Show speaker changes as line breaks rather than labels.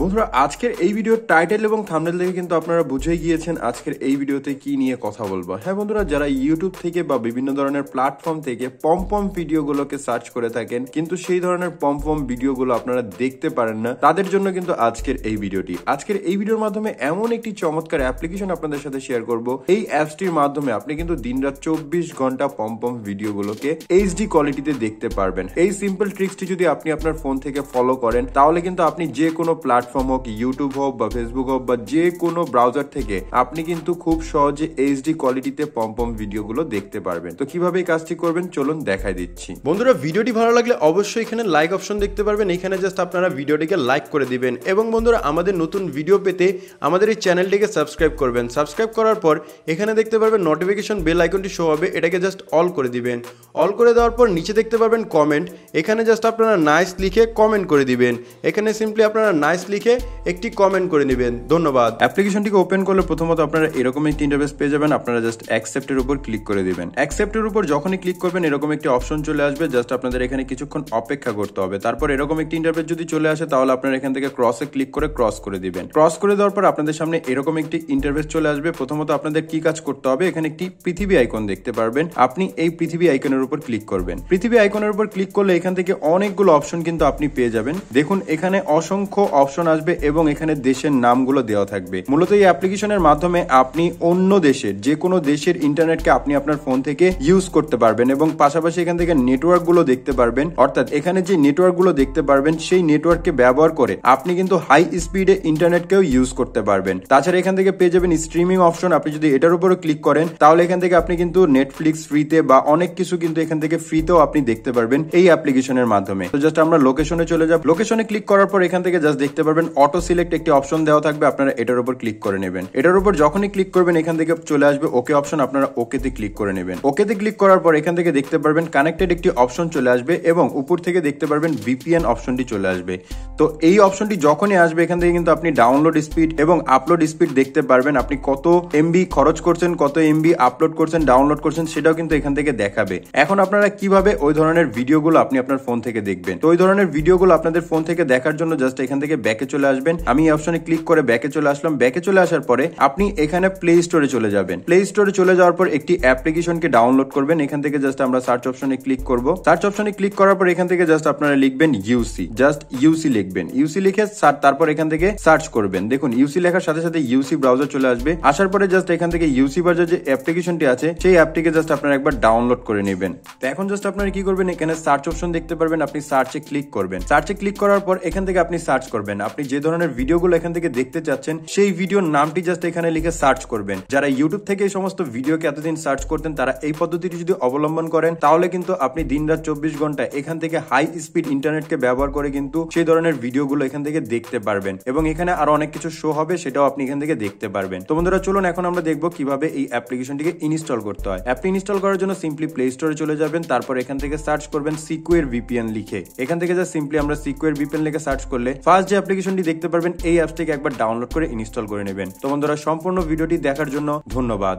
বন্ধুরা আজকের এই ভিডিওর টাইটেল এবং থামনেল থেকে কিন্তু আপনারা বুঝে গিয়েছেন আজকের এই ভিডিওতে কি নিয়ে কথা বলবো হ্যাঁ বন্ধুরা যারা ইউটিউব থেকে বা বিভিন্ন ধরনের প্ল্যাটফর্ম থেকে ভিডিও ভিডিওগুলোকে সার্চ করে থাকেন কিন্তু সেই ধরনের ভিডিও ভিডিওগুলো আপনারা দেখতে পারেন না তাদের জন্য কিন্তু আজকের এই ভিডিওটি আজকের এই ভিডিওর মাধ্যমে এমন একটি চমৎকার অ্যাপ্লিকেশন আপনাদের সাথে শেয়ার করব এই অ্যাপসটির মাধ্যমে আপনি কিন্তু দিনরাত চব্বিশ ঘন্টা পমপম ভিডিওগুলোকে এইচডি কোয়ালিটিতে দেখতে পারবেন এই সিম্পল ট্রিক্সটি যদি আপনি আপনার ফোন থেকে ফলো করেন তাহলে কিন্তু আপনি যে কোনো প্ল্যাটফর্ম প্ল্যাটফর্ম হোক ইউটিউব হোক বা ফেসবুক হোক বা যে কোনো ব্রাউজার থেকে আপনি কিন্তু খুব সহজে এইচডি কোয়ালিটিতে পমপম ভিডিওগুলো দেখতে পারবেন তো কিভাবে এই কাজটি করবেন চলুন দেখাই দিচ্ছি বন্ধুরা ভিডিওটি ভালো লাগলে অবশ্যই এখানে লাইক অপশন দেখতে পারবেন এখানে জাস্ট আপনারা ভিডিওটিকে লাইক করে দিবেন এবং বন্ধুরা আমাদের নতুন ভিডিও পেতে আমাদের এই চ্যানেলটিকে সাবস্ক্রাইব করবেন সাবস্ক্রাইব করার পর এখানে দেখতে পারবেন নোটিফিকেশন বেল আইকনটি শো হবে এটাকে জাস্ট অল করে দিবেন অল করে দেওয়ার পর নিচে দেখতে পারবেন কমেন্ট এখানে জাস্ট আপনারা নাইস লিখে কমেন্ট করে দিবেন এখানে সিম্পলি আপনারা নাইস লিখে লিখে একটি কমেন্ট করে নেবেন ধন্যবাদ অ্যাপ্লিকেশনটিকে ওপেন করলে প্রথমত আপনারা এরকম একটি ইন্টারভেস পেয়ে যাবেন আপনারা জাস্ট অ্যাকসেপ্টের উপর ক্লিক করে দেবেন অ্যাকসেপ্টের উপর যখনই ক্লিক করবেন এরকম একটি অপশন চলে আসবে জাস্ট আপনাদের এখানে কিছুক্ষণ অপেক্ষা করতে হবে তারপর এরকম একটি ইন্টারভেস যদি চলে আসে তাহলে আপনারা এখান থেকে ক্রসে ক্লিক করে ক্রস করে দিবেন ক্রস করে দেওয়ার পর আপনাদের সামনে এরকম একটি ইন্টারভেস চলে আসবে প্রথমত আপনাদের কি কাজ করতে হবে এখানে একটি পৃথিবী আইকন দেখতে পারবেন আপনি এই পৃথিবী আইকনের উপর ক্লিক করবেন পৃথিবী আইকনের উপর ক্লিক করলে এখান থেকে অনেকগুলো অপশন কিন্তু আপনি পেয়ে যাবেন দেখুন এখানে অসংখ্য অপশন অপশন আসবে এবং এখানে দেশের নামগুলো দেওয়া থাকবে মূলত এই অ্যাপ্লিকেশনের মাধ্যমে আপনি অন্য দেশের যে কোনো দেশের ইন্টারনেটকে আপনি আপনার ফোন থেকে ইউজ করতে পারবেন এবং পাশাপাশি এখান থেকে নেটওয়ার্ক গুলো দেখতে পারবেন অর্থাৎ এখানে যে নেটওয়ার্ক গুলো দেখতে পারবেন সেই নেটওয়ার্ককে ব্যবহার করে আপনি কিন্তু হাই স্পিডে ইন্টারনেটকেও ইউজ করতে পারবেন তাছাড়া এখান থেকে পেয়ে যাবেন স্ট্রিমিং অপশন আপনি যদি এটার উপরে ক্লিক করেন তাহলে এখান থেকে আপনি কিন্তু নেটফ্লিক্স ফ্রিতে বা অনেক কিছু কিন্তু এখান থেকে ফ্রিতেও আপনি দেখতে পারবেন এই অ্যাপ্লিকেশনের মাধ্যমে তো জাস্ট আমরা লোকেশনে চলে যাব লোকেশনে ক্লিক করার পর এখান থেকে জাস্ট দেখতে পারবেন অটো সিলেক্ট একটি অপশন দেওয়া থাকবে আপনারা এটার উপর ক্লিক করে নেবেন এটার উপর যখনই ক্লিক করবেন এখান থেকে চলে আসবে ওকে অপশন আপনারা তে ক্লিক করে নেবেন তে ক্লিক করার পর এখান থেকে দেখতে পারবেন কানেক্টেড একটি অপশন চলে আসবে এবং উপর থেকে দেখতে পারবেন ভিপিএন অপশনটি চলে আসবে তো এই অপশনটি যখনই আসবে এখান থেকে কিন্তু আপনি ডাউনলোড স্পিড এবং আপলোড স্পিড দেখতে পারবেন আপনি কত এমবি খরচ করছেন কত এমবি আপলোড করছেন ডাউনলোড করছেন সেটাও কিন্তু এখান থেকে দেখাবে এখন আপনারা কিভাবে ওই ধরনের ভিডিওগুলো আপনি আপনার ফোন থেকে দেখবেন তো ওই ধরনের ভিডিওগুলো আপনাদের ফোন থেকে দেখার জন্য জাস্ট এখান থেকে ব্যাক ব্যাকে চলে আসবেন আমি এই অপশনে ক্লিক করে ব্যাকে চলে আসলাম ব্যাকে চলে আসার পরে আপনি এখানে প্লে স্টোরে চলে যাবেন প্লে স্টোরে চলে যাওয়ার পর একটি অ্যাপ্লিকেশনকে ডাউনলোড করবেন এখান থেকে জাস্ট আমরা সার্চ অপশনে ক্লিক করব সার্চ অপশনে ক্লিক করার পর এখান থেকে জাস্ট আপনারা লিখবেন ইউসি জাস্ট ইউসি লিখবেন ইউসি লিখে তারপর এখান থেকে সার্চ করবেন দেখুন ইউসি লেখার সাথে সাথে ইউসি ব্রাউজার চলে আসবে আসার পরে জাস্ট এখান থেকে ইউসি ব্রাউজার যে অ্যাপ্লিকেশনটি আছে সেই অ্যাপটিকে জাস্ট আপনারা একবার ডাউনলোড করে নেবেন তো এখন জাস্ট আপনারা কি করবেন এখানে সার্চ অপশন দেখতে পারবেন আপনি সার্চে ক্লিক করবেন সার্চে ক্লিক করার পর এখান থেকে আপনি সার্চ করবেন আপনি যে ধরনের ভিডিওগুলো এখান থেকে দেখতে চাচ্ছেন সেই ভিডিওর নামটি জাস্ট এখানে লিখে সার্চ করবেন যারা ইউটিউব থেকে এই সমস্ত ভিডিওকে এতদিন সার্চ করতেন তারা এই পদ্ধতিটি যদি অবলম্বন করেন তাহলে কিন্তু আপনি দিন রাত চব্বিশ ঘন্টা এখান থেকে হাই স্পিড ইন্টারনেটকে ব্যবহার করে কিন্তু সেই ধরনের ভিডিওগুলো এখান থেকে দেখতে পারবেন এবং এখানে আরো অনেক কিছু শো হবে সেটাও আপনি এখান থেকে দেখতে পারবেন তো বন্ধুরা চলুন এখন আমরা দেখবো কিভাবে এই অ্যাপ্লিকেশনটিকে ইনস্টল করতে হয় অ্যাপটি ইনস্টল করার জন্য সিম্পলি প্লে স্টোরে চলে যাবেন তারপর এখান থেকে সার্চ করবেন সিকুয়ের ভিপিএন লিখে এখান থেকে যা সিম্পলি আমরা সিকুয়ের ভিপিএন লিখে সার্চ করলে ফার্স্ট যে অ্যাপ্লিকেশন নোটিফিকেশনটি দেখতে পারবেন এই অ্যাপসটিকে একবার ডাউনলোড করে ইনস্টল করে নেবেন তো বন্ধুরা সম্পূর্ণ ভিডিওটি দেখার জন্য ধন্যবাদ